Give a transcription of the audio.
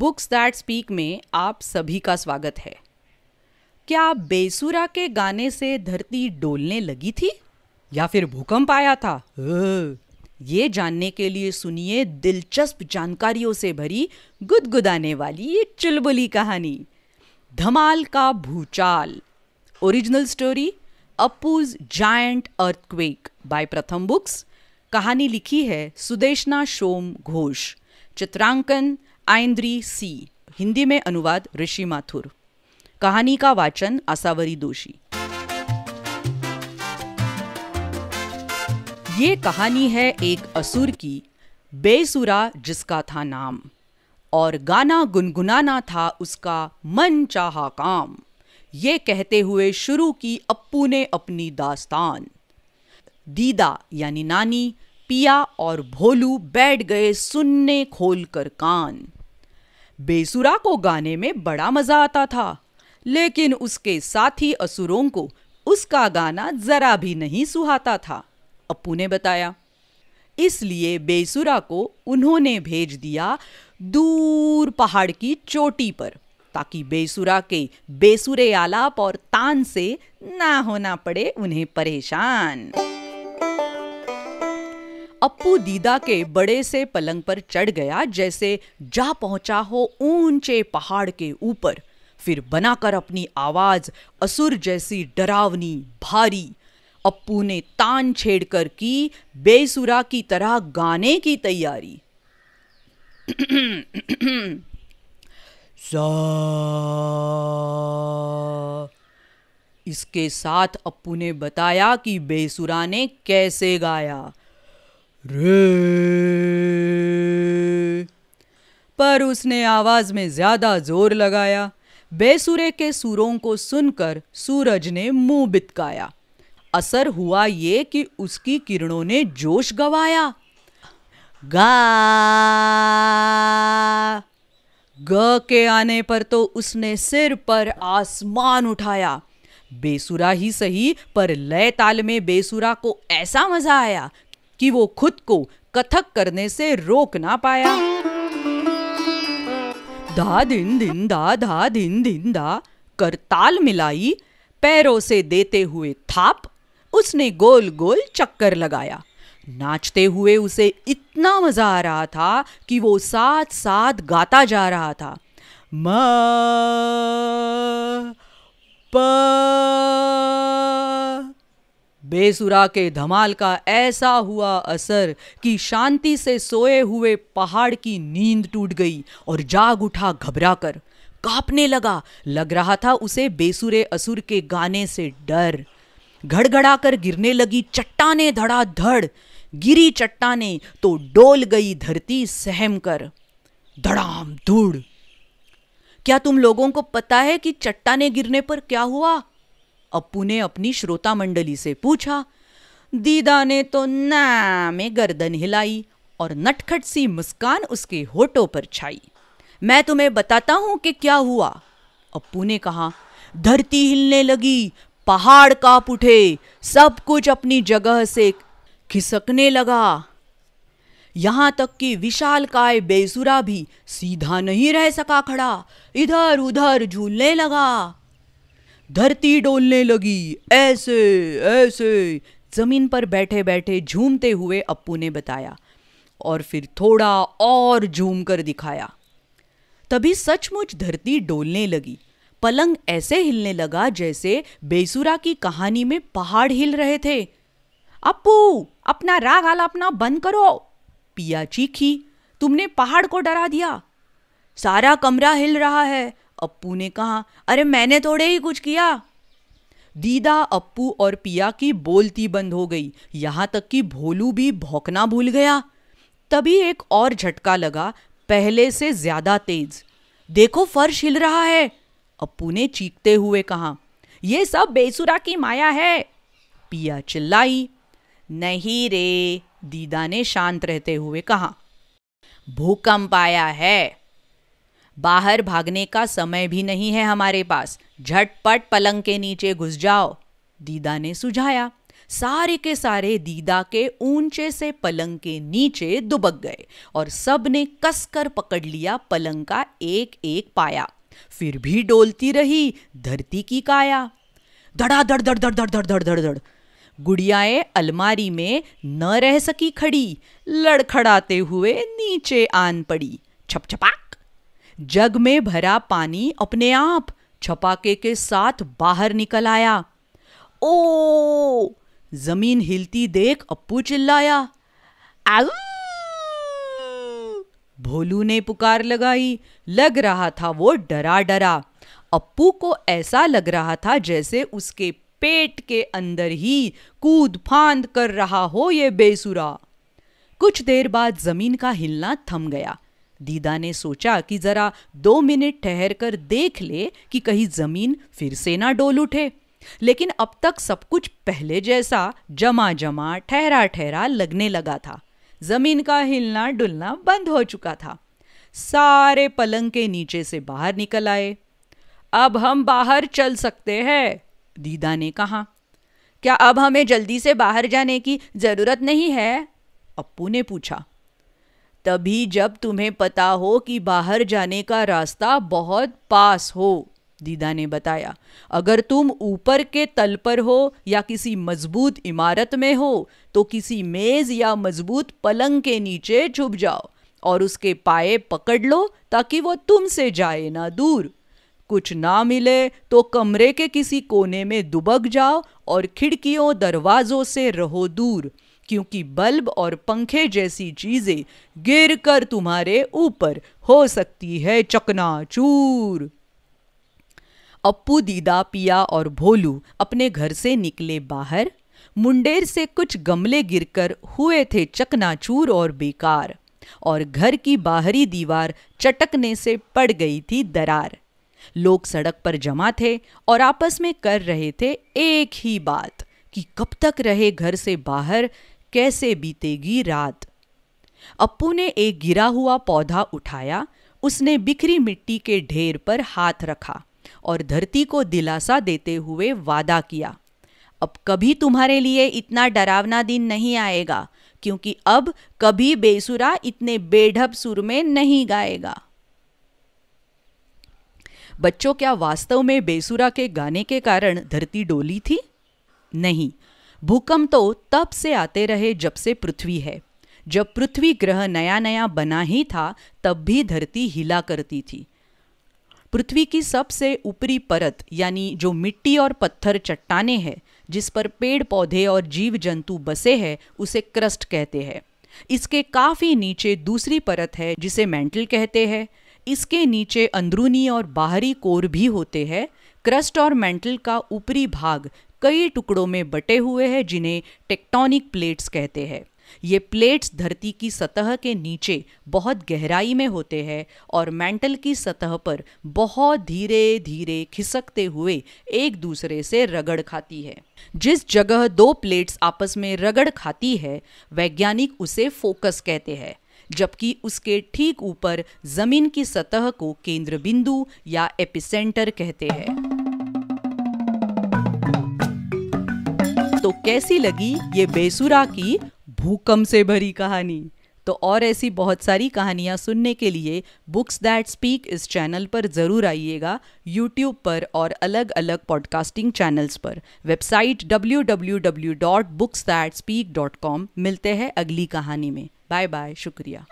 books that speak में आप सभी का स्वागत है क्या बेसुरा के गाने से धरती डोलने लगी थी या फिर भूकंप आया था ये जानने के लिए सुनिए दिलचस्प जानकारियों से भरी गुदगुदाने वाली ये चुलबुली कहानी धमाल का भूचाल ओरिजिनल स्टोरी अपूज giant earthquake by Pratham books कहानी लिखी है सुदेशना शोम घोष चित्रांकन आइंद्री सी हिंदी में अनुवाद ऋषि माथुर कहानी का वाचन आसावरी दोषी ये कहानी है एक असुर की बेसुरा जिसका था नाम और गाना गुनगुनाना था उसका मन चाहा काम ये कहते हुए शुरू की अप्पू ने अपनी दास्तान दीदा यानी नानी पिया और भोलू बैठ गए सुनने खोल कर कान बेसुरा को गाने में बड़ा मज़ा आता था लेकिन उसके साथी असुरों को उसका गाना जरा भी नहीं सुहाता था अपू ने बताया इसलिए बेसुरा को उन्होंने भेज दिया दूर पहाड़ की चोटी पर ताकि बेसुरा के बेसुरे आलाप और तान से ना होना पड़े उन्हें परेशान अप्पू दीदा के बड़े से पलंग पर चढ़ गया जैसे जा पहुंचा हो ऊंचे पहाड़ के ऊपर फिर बनाकर अपनी आवाज असुर जैसी डरावनी भारी अप्पू ने तान छेड़कर की बेसुरा की तरह गाने की तैयारी इसके साथ अप्पू ने बताया कि बेसुरा ने कैसे गाया रे पर उसने आवाज में ज्यादा जोर लगाया बेसुरे के सुरों को सुनकर सूरज ने मुंह बितकाया असर हुआ ये कि उसकी किरणों ने जोश गवाया गा ग के आने पर तो उसने सिर पर आसमान उठाया बेसुरा ही सही पर लय ताल में बेसुरा को ऐसा मजा आया कि वो खुद को कथक करने से रोक ना पाया धा दिन दिन दा धा दिन दिन दा कर ताल मिलाई पैरों से देते हुए थाप उसने गोल गोल चक्कर लगाया नाचते हुए उसे इतना मजा आ रहा था कि वो साथ साथ गाता जा रहा था म पा, बेसुरा के धमाल का ऐसा हुआ असर कि शांति से सोए हुए पहाड़ की नींद टूट गई और जाग उठा घबरा कर कांपने लगा लग रहा था उसे बेसुरे असुर के गाने से डर घड़घड़ा कर गिरने लगी चट्टाने धड़ा धड़ गिरी चट्टाने तो डोल गई धरती सहम कर धड़ाम धूड़ क्या तुम लोगों को पता है कि चट्टाने गिरने पर क्या हुआ अपू ने अपनी श्रोता मंडली से पूछा दीदा ने तो ना में गर्दन हिलाई और नटखट सी मुस्कान उसके होठों पर छाई मैं तुम्हें बताता हूं कि क्या हुआ अपू ने कहा धरती हिलने लगी पहाड़ कांप उठे सब कुछ अपनी जगह से खिसकने लगा यहां तक कि विशाल काय बेसुरा भी सीधा नहीं रह सका खड़ा इधर उधर झूलने लगा धरती डोलने लगी ऐसे ऐसे जमीन पर बैठे बैठे झूमते हुए अप्पू ने बताया और फिर थोड़ा और झूम कर दिखाया तभी सचमुच धरती डोलने लगी पलंग ऐसे हिलने लगा जैसे बेसुरा की कहानी में पहाड़ हिल रहे थे अप्पू अपना राग आलापना बंद करो पिया चीखी तुमने पहाड़ को डरा दिया सारा कमरा हिल रहा है अप्पू ने कहा अरे मैंने थोड़े ही कुछ किया दीदा अप्पू और पिया की बोलती बंद हो गई यहाँ तक कि भोलू भी भौंकना भूल गया तभी एक और झटका लगा पहले से ज्यादा तेज देखो फर्श हिल रहा है अप्पू ने चीखते हुए कहा यह सब बेसुरा की माया है पिया चिल्लाई नहीं रे दीदा ने शांत रहते हुए कहा भूकंप आया है बाहर भागने का समय भी नहीं है हमारे पास झटपट पलंग के नीचे घुस जाओ दीदा ने सुझाया सारे के सारे दीदा के ऊंचे से पलंग के नीचे दुबक गए और सब ने कसकर पकड़ लिया पलंग का एक एक पाया फिर भी डोलती रही धरती की काया धड़ा धड़ धड़ धड़ धड़ धड़ धड़ धड़ धड़ गुड़ियाए अलमारी में न रह सकी खड़ी लड़खड़ाते हुए नीचे आन पड़ी छपा जग में भरा पानी अपने आप छपाके के साथ बाहर निकल आया ओ जमीन हिलती देख अप्पू चिल्लाया भोलू ने पुकार लगाई लग रहा था वो डरा डरा अप्पू को ऐसा लग रहा था जैसे उसके पेट के अंदर ही कूद फांद कर रहा हो ये बेसुरा कुछ देर बाद जमीन का हिलना थम गया दीदा ने सोचा कि जरा दो मिनट ठहर कर देख ले कि कहीं जमीन फिर से ना डोल उठे लेकिन अब तक सब कुछ पहले जैसा जमा जमा ठहरा ठहरा लगने लगा था जमीन का हिलना डुलना बंद हो चुका था सारे पलंग के नीचे से बाहर निकल आए अब हम बाहर चल सकते हैं दीदा ने कहा क्या अब हमें जल्दी से बाहर जाने की जरूरत नहीं है अप्पू ने पूछा तभी जब तुम्हें पता हो कि बाहर जाने का रास्ता बहुत पास हो दीदा ने बताया अगर तुम ऊपर के तल पर हो या किसी मजबूत इमारत में हो तो किसी मेज या मजबूत पलंग के नीचे छुप जाओ और उसके पाए पकड़ लो ताकि वो तुमसे जाए ना दूर कुछ ना मिले तो कमरे के किसी कोने में दुबक जाओ और खिड़कियों दरवाजों से रहो दूर क्योंकि बल्ब और पंखे जैसी चीजें गिर कर तुम्हारे ऊपर हो सकती है चकनाचूर अप्पू दीदा पिया और भोलू अपने घर से निकले बाहर मुंडेर से कुछ गमले गिरकर हुए थे चकनाचूर और बेकार और घर की बाहरी दीवार चटकने से पड़ गई थी दरार लोग सड़क पर जमा थे और आपस में कर रहे थे एक ही बात कि कब तक रहे घर से बाहर कैसे बीतेगी रात अप्पू ने एक गिरा हुआ पौधा उठाया उसने बिखरी मिट्टी के ढेर पर हाथ रखा और धरती को दिलासा देते हुए वादा किया अब कभी तुम्हारे लिए इतना डरावना दिन नहीं आएगा क्योंकि अब कभी बेसुरा इतने बेढब सुर में नहीं गाएगा बच्चों क्या वास्तव में बेसुरा के गाने के कारण धरती डोली थी नहीं भूकंप तो तब से आते रहे जब से पृथ्वी है जब पृथ्वी ग्रह नया नया बना ही था तब भी धरती हिला करती थी पृथ्वी की सबसे ऊपरी परत यानी जो मिट्टी और पत्थर चट्टाने हैं जिस पर पेड़ पौधे और जीव जंतु बसे हैं उसे क्रस्ट कहते हैं इसके काफ़ी नीचे दूसरी परत है जिसे मेंटल कहते हैं इसके नीचे अंदरूनी और बाहरी कोर भी होते हैं क्रस्ट और मेंटल का ऊपरी भाग कई टुकड़ों में बटे हुए हैं जिन्हें टेक्टोनिक प्लेट्स कहते हैं ये प्लेट्स धरती की सतह के नीचे बहुत गहराई में होते हैं और मेंटल की सतह पर बहुत धीरे धीरे खिसकते हुए एक दूसरे से रगड़ खाती है जिस जगह दो प्लेट्स आपस में रगड़ खाती है वैज्ञानिक उसे फोकस कहते हैं जबकि उसके ठीक ऊपर जमीन की सतह को केंद्र बिंदु या एपिसेंटर कहते हैं कैसी लगी ये बेसुरा की भूकंप से भरी कहानी तो और ऐसी बहुत सारी कहानियाँ सुनने के लिए बुक्स दैट स्पीक इस चैनल पर ज़रूर आइएगा यूट्यूब पर और अलग अलग पॉडकास्टिंग चैनल्स पर वेबसाइट www.books.that.speak.com मिलते हैं अगली कहानी में बाय बाय शुक्रिया